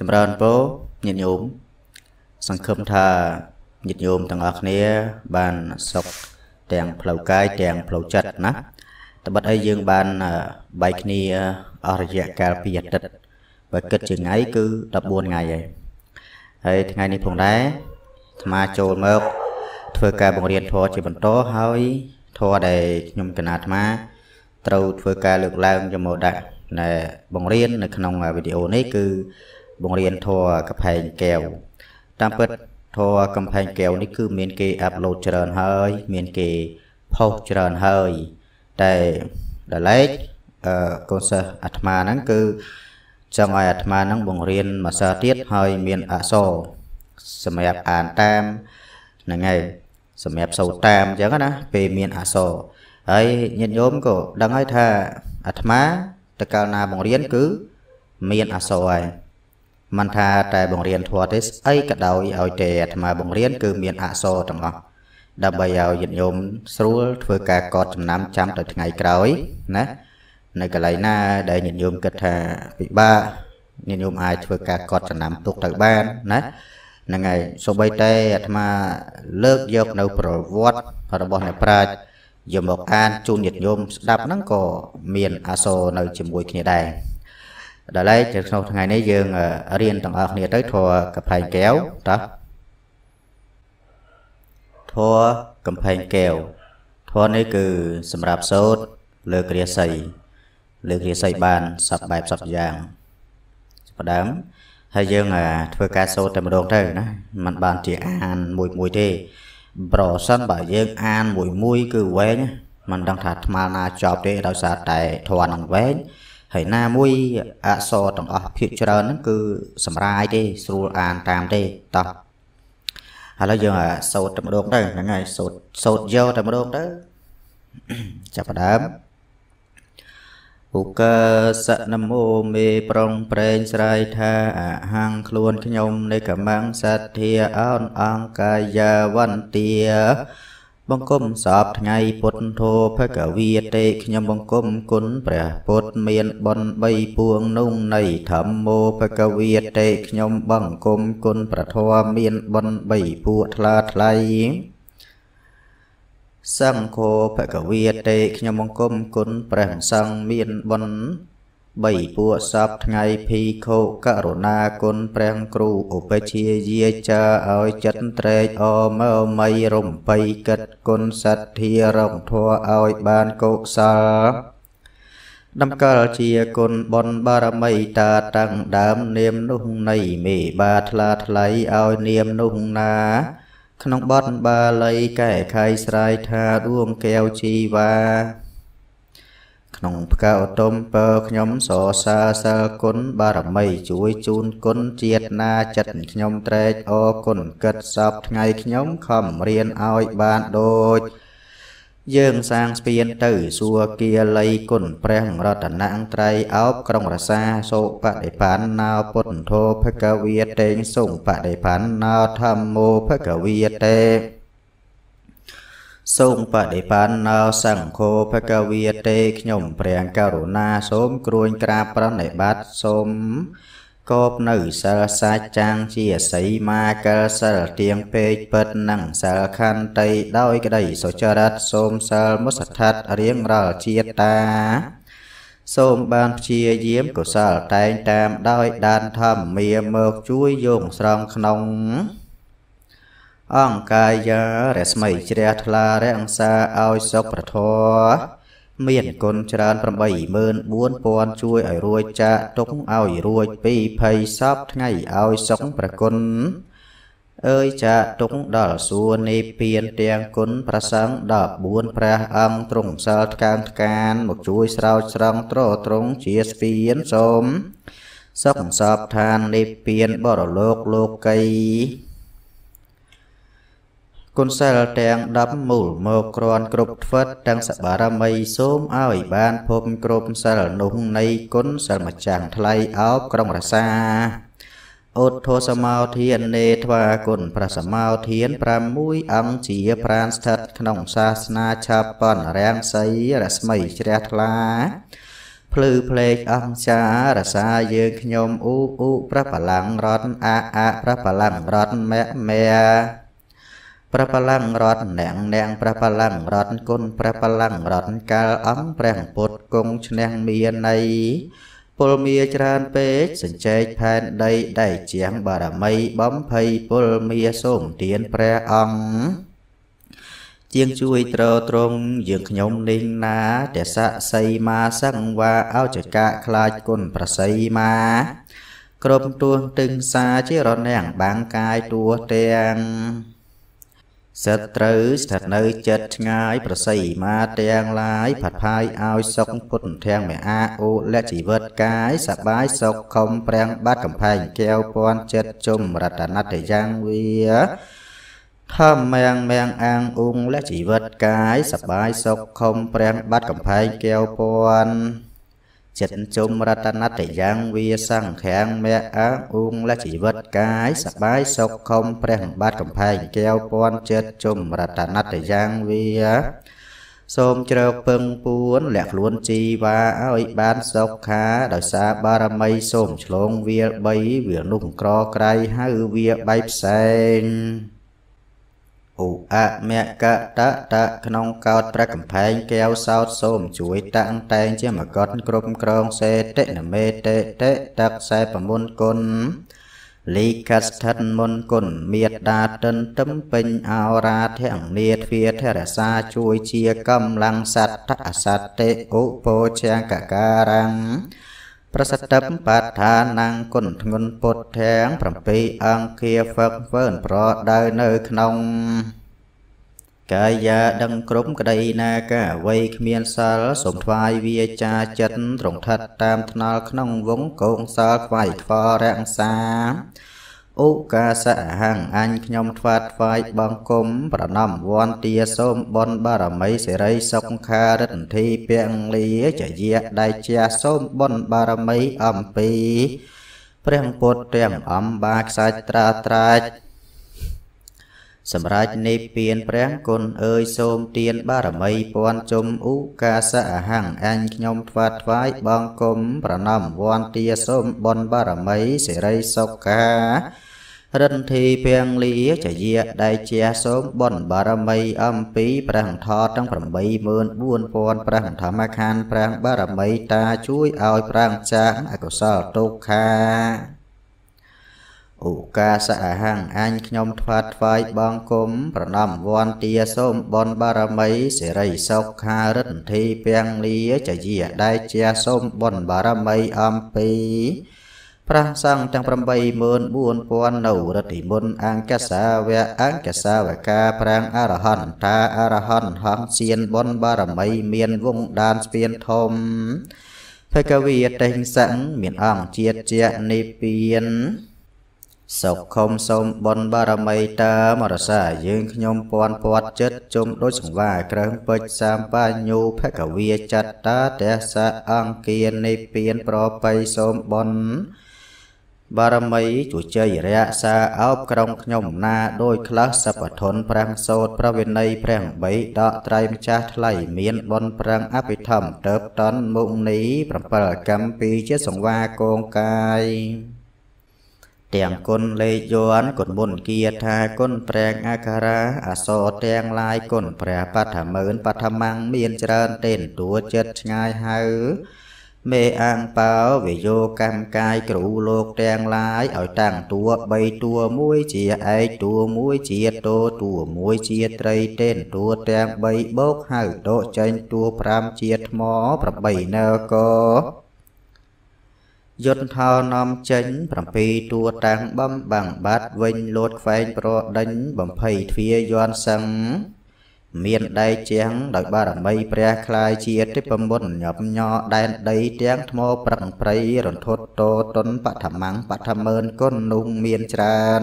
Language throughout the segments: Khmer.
ចម្រើនពរញាតិញោមសង្ឃឹមថាញាតិញោមទាំងអស់គ្នាបានសុខទាំង ផ្លូវកាយទាំងផ្លូវចិត្តណាត្បិតអីយើងបានបែកគ្នាអស់រយៈកាលពីអាទិត្យបើគិតជាថ្ងៃគឺ14ថ្ងៃហើយហើយថ្ងៃនេះផងដែរអាត្មាចូលមកធ្វើការបង្រៀនធម៌ជាបន្តហើយធម៌ដែលខ្ញុំកណាអាត្មាត្រូវធ្វើការលើកឡើងយកមកដាក់ដែលបង្រៀននៅ ក្នុងវីដេអូនេះគឺបង្រៀនធัวកំផែងកែវតាមពិតធัวកំផែងកែវនេះគឺមានគេអាប់ឡូតច្រើនហើយមានគេផុសច្រើនហើយតែដល់ឡែកអឺកូនសិស្សអាត្មាហ្នឹងគឺចង់ឲ្យអាត្មាហ្នឹងបង្រៀនមួយសារទៀតហើយមានអក្សរសម្រាប់អានតាមហ្នឹងហើយសម្រាប់សូត្រតាមអញ្ចឹងណា ពេលមានអក្សរហើយញាតិញោមក៏ដឹងហើយថាអាត្មាតកាលណាបង្រៀនគឺមានអក្សរហើយមិនថាតែបង្រៀនធម៌ទេស្អីក៏ដោយឲ្យតែអាត្មាបង្រៀនគឺមានអក្សរទាំងអស់ដើម្បីឲ្យញាតិញោមស្រួលធ្វើការកត់ចំណាំចាំទៅថ្ងៃក្រោយណានៅកន្លែងណាដែលញាតិញោមគិតថាពិបាកញាតិញោមអាចធ្វើការកត់ចំណាំទុកទៅបានណាហ្នឹងហើយសូម្បីតែអាត្មាលើកយកនៅប្រវត្តិរបស់អ្នកប្រាជ្ញយកមកអានជូនញាតិញោមស្ដាប់ហ្នឹងក៏មានអាសរនៅជាមួយគ្នាដែរដល់ហើយក្នុងថ្ងៃនេះយើងរៀនទាំងអស់គ្នាទៅធัวកំផែងកែវតោះធัวកំផែងកែវធัวនេះគឺសម្រាប់សូត្រលើគ្រាសីលើគ្រាសីបានសពបែបសពយ៉ាងផ្ដើមហើយយើងធ្វើការសូត្រតែម្ដងទៅណាมันបានជាអានមួយមួយទេ ប្រសិនបើយើង អានមួយមួយ គឺវែងมันដឹងថាថ្មណាចប់ទេ ដោយសារតែធัวនឹងវែងហើយណាមួយអក្សរទាំងអស់ភាគច្រើនហ្នឹងគឺសម្រាយទេស្រួលអានតាមទេតោះឥឡូវយើងសូត្រតែម្ដងទៅហ្នឹងហើយសូត្រសូត្រយកតែម្ដងទៅចាប់ផ្ដើមឧកាសនមោមេប្រងប្រែងស្រ័យថាអហង្ខ្លួនខ្ញុំនៃកម្មង្សទ្ធាអោនអង្គកាយាវន្តាបង្គំសពថ្ងៃ ពុទ្ធធោភគវាតេខ្ញុំបង្គំគុណព្រះពុទ្ធមានបុណ្យ3ពួងនុងនៃធម្មោភគវាតេខ្ញុំបង្គំគុណព្រះធម៌មានបុណ្យ3ពួកថ្លាថ្លៃសង្ឃោភគវាតេខ្ញុំបង្គំគុណព្រះសង្ឃមានបុណ្យបីពួកសពថ្ងៃភីខុករុណាគុណព្រះគ្រូឧបជាយាចាឲ្យចិត្តត្រេកអមើមៃរំបីកិតគុណសទ្ធារងធัวឲ្យបានកុសលដំកល់ជាគុណបុណ្យបារមីតាតាំងដើមនាមនោះនៃ មេបាថ្លាថ្លៃឲ្យនាមនោះណា ក្នុងបទបាលីកែខៃស្រ័យថាដួងកែវជីវ៉ាក្នុងផ្កើឧត្តមពើខ្ញុំសរសើរសើរគុណបារមីជួយជូនគុណជាតិណាចិត្តខ្ញុំត្រេកអរគុណកិត្តសពថ្ងៃខ្ញុំខំរៀនឲ្យបានដូច យើងសាងស្ពានទៅសួគ៌ល័យគុណព្រះរតនត្រ័យអោបក្រុងរសាសុបដិបានណោពុទ្ធោភគវាតេងសុបដិបានណោធម្មោភគវាតេសូមបដិបានណោសង្ឃោភគវាទេខ្ញុំ ព្រះករុណាសូមគ្រួញក្រាបប្រណិប័តសូមកបនៅសិលសាច់ចាងជាសីមាកលសិលទៀងពេកពិតនិងសិលខន្តីដោយក្តីសុចរិតសូមសិលមុសដ្ឋិតរៀងរាល់ជាតិតា សូមបានព្យាយាមកុសលតែងតាមដោយដានធម្មាមកជួយយោងស្រង់ក្នុងអង្កាយារស្មីជ្រះថ្លារអង្សាឲ្យសុខប្រធរមានគុណច្រើន84000ជួយឲ្យរួចចាកទុកឲ្យរួចពីភ័យសពថ្ងៃឲ្យសុខប្រគុណអើយចាកទុកដល់សួននិព្វានទាំងគុណប្រសង្ឃ14ព្រះអង្គទ្រង់សាលថ្កើងថ្កានមកជួយស្រោចស្រង់ត្រត្រង់ជាស្ពានសូមសុខសពឋាននិព្វានបរលោកលោកីគុណសិលទាំង10មូលមកគ្រាន់គ្រប់ធ្វើទាំងសបារមីសូមឲ្យបានភពគ្រប់សិលនោះនៃគុណសិលម្ចាំងថ្លៃអោបក្រុងរសាអុទ្ធោសមោធាននេធ្វាគុណព្រះសមោធាន6អង្គជា ប្រានស្ថិតក្នុងសាសនាឆាបនរាំងសីរស្មីជ្រះថ្លា ភ្លឺភ្លេចអង្ចារសាយើងខ្ញុំអ៊ូអ៊ូព្រះបលាំងរតអអព្រះបលាំងរតមៈមែព្រះបលាំងរតនាងនាងព្រះបលាំងរតគុណព្រះបលាំងរតកាលអង្គព្រះពុទ្ធគង់ឈ្នះមានន័យពលមាច្រើនពេកសញ្ជែកផែនដីដែលជាងបារមីបំភ័យពលមាសូមទានព្រះអង្គជាងជួយត្រត្រង់យើងខ្ញុំនេះណាទស័កសីមាសង្វាអោចកៈខ្លាចគុណប្រសីមាគ្រប់ទួងទឹងសាជារនាំងបាំងកាយទួទាំងសត្រូវស្ថិតនៅចិត្តឆ្ងាយប្រស័យមាទាំងឡាយផាត់ផាយឲ្យសុខពុទ្ធធាងមេអាអូលៈជីវិតកាយសបាយសុខខំប្រាំងបាត់កំផែងកែវពន់ចិត្តជុំរតនតយ៉ាងវាធម្មៀងមៀងអាងអង្គលៈជីវិតកាយសបាយសុខខំប្រាំងបាត់កំផែងកែវពន់ចិត្តជុំរតនតយ៉ាងវាសង្ខាំងមេអើអ៊ុងលជីវិតកាយសបាយសុខខំព្រះបាទកំផែងកែវពន់ចិត្តជុំរតនតយ៉ាងវា សូមជ្រកពឹងពួនលក្ខខ្លួនជីវ៉ាឲ្យបានសុខាដោយសារបារមីសូមឆ្លងវាល3វាលនោះក្រក្រៃហៅវាបៃផ្សែងឧអមកតតៈក្នុងកោតប្រកំផែងកែវសោតសូមជួយតាំងតែងជាមកតគ្រប់ក្រងសេតិនមេតិតិតកសែប្រមុនគុណលីកស្ថិតមុនគុណមេត្តាទិនទឹមពេញអរាធិនេទ្វាធរសាជួយជាកម្លាំងសត្តអសត្តិឧបោជាកការាំងប្រសិទ្ធិបដ្ឋានังគុណធ្ងន់ពុទ្ធាង7អង្គាហ្វឹកហ្វឺនប្រដៅនៅក្នុង កាយាដឹងគ្រប់ក្តីណាកាវ័យគ្មានសិលសូមថ្វាយវាចាចិត្តត្រង់ថិតតាមថ្នល់ក្នុងវងកងសិលថ្វាយថ្វររក្សាឧកាសអហង្អញខ្ញុំថ្វាថ្វាយបង្គំប្រណមវន្តាសូមបុណ្យបារមីសិរីសុខារិទ្ធិធីពលីចយៈដែលជាសូមបុណ្យបារមីអំពី ព្រះពុទ្ធទាំងអំបាខ្សាច់ត្រាត្រាច់សម្រាប់នៃពៀនព្រះគុណអើយសូមទានបារមីពាន់ជុំឧកាសអហង្អញខ្ញុំថ្វាថ្វាយបង្គំប្រណមវន្តាសូមបុណ្យបារមីសិរីសុខារិទ្ធីពាំងលីចយៈដែលជាសូមបុណ្យបារមីអំពីព្រះអន្តរទាំង84000ព្រះអន្តមខានព្រះបារមីតាជួយឲ្យប្រាំងចាងអកុសលទុក្ខាឧកាសអហង្អញខ្ញុំថ្វាត់ថ្វាយបង្គំប្រណមវន្តាសូមបុណ្យបារមីសិរីសុខារិទ្ធីពាំងលីចយៈដែលជាសូមបុណ្យបារមីអំពីប្រះសង្ឃទាំង84000នៅរតិមុនអង្គសាវៈអង្គសាវកាប្រាងអរហន្តាអរហន្តហងសៀនបុណ្យបារមីមានវងដានស្ពានធំភគវីតេសង្ឃមានអង្គជាតិជានិពានសុខុមសូមបុណ្យបារមីតាមរសាយើងខ្ញុំពាន់ពាត់ចិត្តជុំដូចសង្វាក្រឹងពេជ្រសាមបញ្ញូភគវីចត្តាទេសៈអង្គានិពានប្របីសូមបុណ្យបារមីជួជ័យរក្សាអោបក្រុងខ្ញុំណាដោយខ្លះសពធនប្រាំងសោតប្រវិន័យប្រាំង3ដកត្រៃម្ចាស់ថ្លៃមានបនប្រាំងអភិធម្មតើបតនមុខនី7កម្មពីជាសង្វាកងកាយទាំងគុណលេខយន់គុណមុនគាថាគុណប្រែងអក្ខារាអសរទាំងឡាយគុណព្រះបឋមឿនបឋមាំងមានច្រើនទេនទួចិត្តឆ្ងាយហៅមេអាងប៉ោវិយោកម្មកាយគ្រូលោកទាំងឡាយឲ្យតាំងតួ3តួមួយជាឯកតួមួយជាតោតួមួយជាត្រីទេនតួទាំង3បូកហៅដកចេញតួ5ជាថ្ម8នកយន្តថោនាំចេញ7តួតាំងបំបាំងបាត់វិញលោតខ្វែងប្រដេញបំភ័យទ្វាយន់សឹងមានដែកជាងដោយបារមីព្រះខ្លាយជាទេពមុនញាប់ញ័រដែនដីទាំងថ្មប្រឹងប្រៃរន្ធត់តតុនបឋមੰបឋមើនគុណនោះមានច្រើន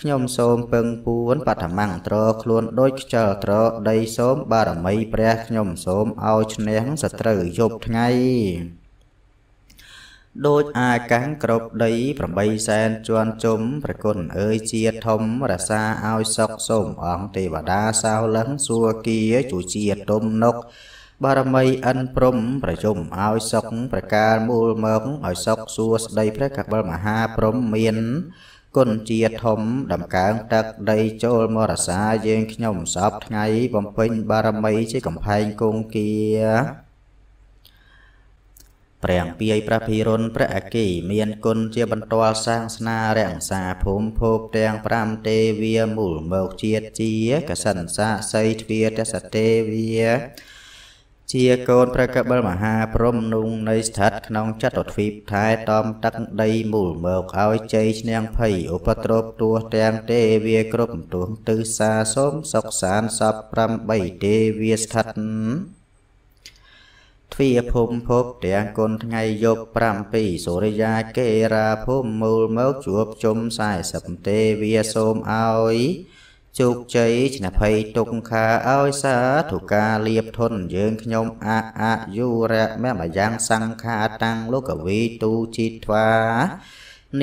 ខ្ញុំសូមពឹងពួនបឋមੰត្រខ្លួនដូចខ្ជិលត្រដីសូមបារមីព្រះខ្ញុំសូមឲ្យឈ្នះសត្រូវយប់ថ្ងៃដូចអាកាំងក្របដី8សែនជាន់ជុំប្រគុណអើយជាធំរសាឲ្យសុខសូមអង្គទេវតាសោលឹងសួគីជួយជាទុំនុកបារមីអិនព្រំប្រជុំឲ្យសុខប្រការមូលមកឲ្យសុខសួស្ដីព្រះកបិលមហាព្រំមាន គុណជាធំដំកើងទឹកដីចូលមរសាយើងខ្ញុំសពថ្ងៃបំពេញបារមីជាកំផែងគង់គាព្រះពាយប្រភិរុនព្រះអគិមានគុណជាបន្ទាល់សាងស្នារាំងសាភូមិភពទាំង5ទេវាមូលមកជាតិជា កសិនសាសីទ្វាទសទេវាជាកូនព្រះកបិលមហាព្រំនុងនៃស្ថិតក្នុងចតុទ្វីបថែតំទឹកដីមូលមកឲ្យជ័យឈ្នះភ័យឧបទ្រពទួទាំងទេវាគ្រប់ទួងទិសាសូមសុខសានសព8ទេវាស្ថិតទ្វាភូមិភពទាំងគុណថ្ងៃយប់7សូរិយាកេរាភូមិមូលមកជួបជុំ40ទេវាសូមឲ្យជោគជ័យឆ្នភ័យទុក្ខាឲ្យសាធុការលៀបធនយើងខ្ញុំអអយុរៈមេមយ៉ាងសង្ខាតាំងលោកវីទូជីត្វា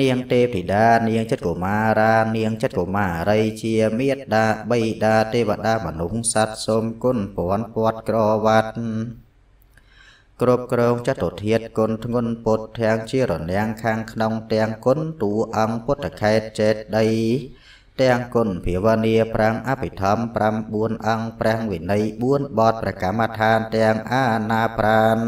នាងទេពធីតានាង ចិត្តកុមារានាង ចិត្តកុមារីជាមេត្តាបៃតាទេវតាមនុស្សសត្វសូមគុណពាន់ពាត់ក្រវ៉ាត់គ្រប់គ្រងចតុធាតគុណធ្ងន់ពុទ្ធធាងជារនាំងខាងក្នុងទាំងគុណទូអង្គពុទ្ធខេតចេតដីទាំងគុណភាវនា5អភិធម្ម9អង្គព្រះវិន័យ4បទប្រកម្មដ្ឋានទាំងអាណាប្រាណ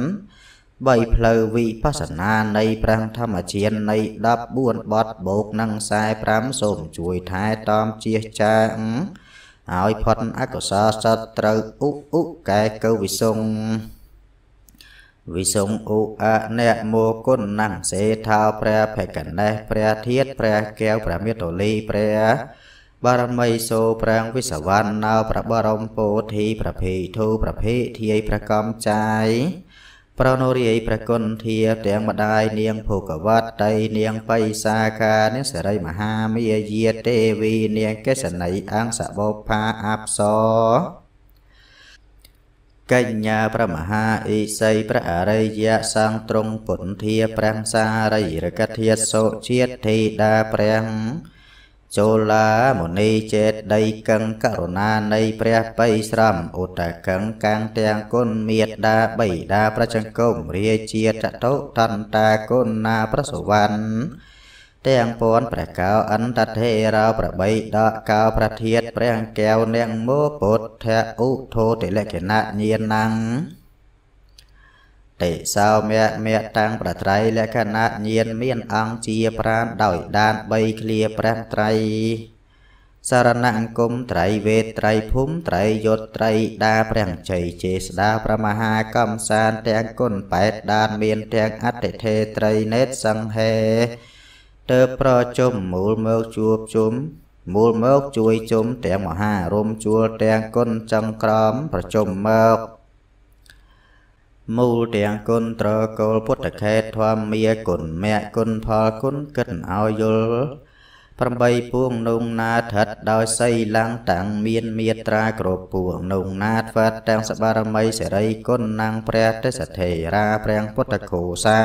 3ផ្លូវវិបស្សនានៃព្រះធម្មជាននៃ14បទបូកនឹង45សូមជួយថែទាំជៀសចាងឲ្យផុតអកុសលសត្រូវឧបឧបកែកៅវិសុងវិសុងឧអអ្នកមោគុណណាំងសេថោព្រះភកណេះព្រះធាតព្រះកែវព្រះមេតូលីព្រះបារមីសូប្រាំងវិសវណ្ណោព្រះបរមពោធិប្រភេធូប្រភេធាយប្រកំចាយប្រណរិយប្រគុណធាទាំងម្ដាយនាងភោគវត្តីនាងបៃសាខានាងសិរីមហាមាយាទេវីនាងកេសនីអង្គសវោផាអប្សរកញ្ញាព្រះមហាអិសីព្រះអរិយសង្ឃទ្រង់ពុន្ធាព្រះសារីរកធាតសុជាតិធីតាព្រះចូឡាមុនីចេតដីកឹងករុណានៃព្រះបិស្រមឧតកឹងកាំងទាំងគុណមេត្តាបៃតាប្រចង្គមរាជាតតុតន្តាគុណណាប្រសវណ្ណទាំងពួនព្រះកៅអន្តធេរោប្របីដកកៅប្រធាតព្រះកែវនាងមោពុទ្ធៈឧធោតិលក្ខណៈញាណังតិសោមៈមៈតាំងប្រត្រៃលក្ខណៈញាណមានអង្គជាប្រានដោយដាន3គ្លាព្រះត្រៃសារណង្គមត្រៃវេត្រៃភូមិត្រៃយុត្តត្រៃដាព្រះជ័យជេស្ដាប្រមហាកំសានទាំងគុណ8ដានមានទាំងអតិថេត្រីនេតសង្ហេទៅប្រជុំមូលមកជួបជុំមូលមកជួយជុំទាំងមហារមជួលទាំងគុណចង្ក្រមប្រជុំមកមូលទាំងគុណត្រកូលពុទ្ធខេតធម្មាគុណមគ្គគុណផលគុណគិតឲ្យយល់8ពួងនុងណាថិតដោយសីឡាំងតាំងមានមេត្រាគ្រប់ពួងនុងណាធ្វាត់ទាំងសបារមីសេរីគុណនាង ព្រះទេសធេរាព្រះពុទ្ធគោសា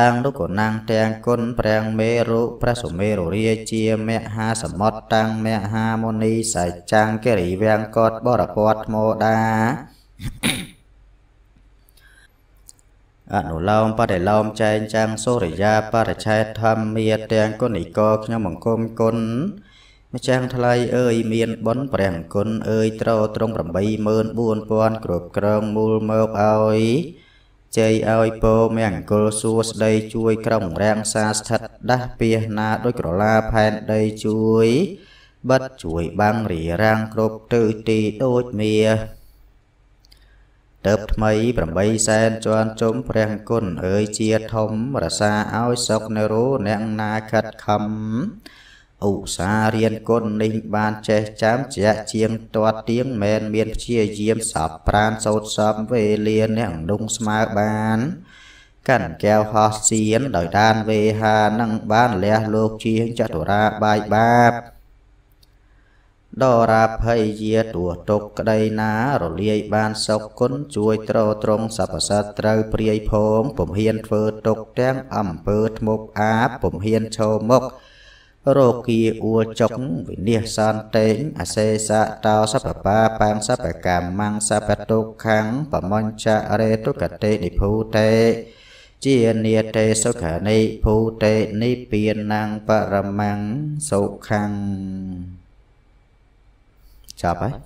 អាងនុកណាំងទាំងគុណព្រះមេរុព្រះសុមេរុរាជាមហាសមុទ្រតាំងមហាមុនីសច្ចាំងកិរិវាំងកតបរពតថ្មដាអនុលោមបដិលោមចែងចាំងសូរិយាបរិឆេទធម្មាទាំងគុណិកខ្ញុំអង្គមគុណម្ចាស់ថ្លៃអើយមានបុណ្យព្រះគុណអើយត្រោត្រង់84000គ្រប់គ្រងមូលមកឲ្យជ័យឲ្យពោមង្គលសួស្ដីជួយក្រុងរាំងសាស្ថិតដាស់ពាសណាដូចក្រឡាផែនដីជួយ បិទជួយបាំងរារាំងគ្រប់ទិសទីដូចមាតើបថ្មី8សែនជាន់ជុំព្រះគុណអើយជាធំរសាឲ្យសុខនៅរោអ្នកណាខិតខំឧស្សាហ៍រៀនគុណនេះបានចេះចាំជាក់ជាងទាត់ទៀងមែនមានព្យាយាមសពប្រានសោតសំវេលាអ្នកដុងស្មើបានកាន់កែវហោះសៀនដោយដានវេហានឹងបានលះលោកជាងចតុរាបាយបាប ដរាភ័យយាទួទុកក្តីណារលាយបានសុខគុណជួយត្រត្រង់សព្វសត្វត្រូវព្រាយភោមពំហ៊ានធ្វើទុកទាំងអំពើធ្មប់អាពំហ៊ានឈោមុខរោគាអួចុកវិនិស្សន្តតេងអសេសៈតោសពបាបាំងសពកម្មੰសពតុខੰបមញ្ចរេទុកតេនិភូតេជានិតេសុខនិភូតេនិពានាងបរមੰសុខੰចាប់ហើយ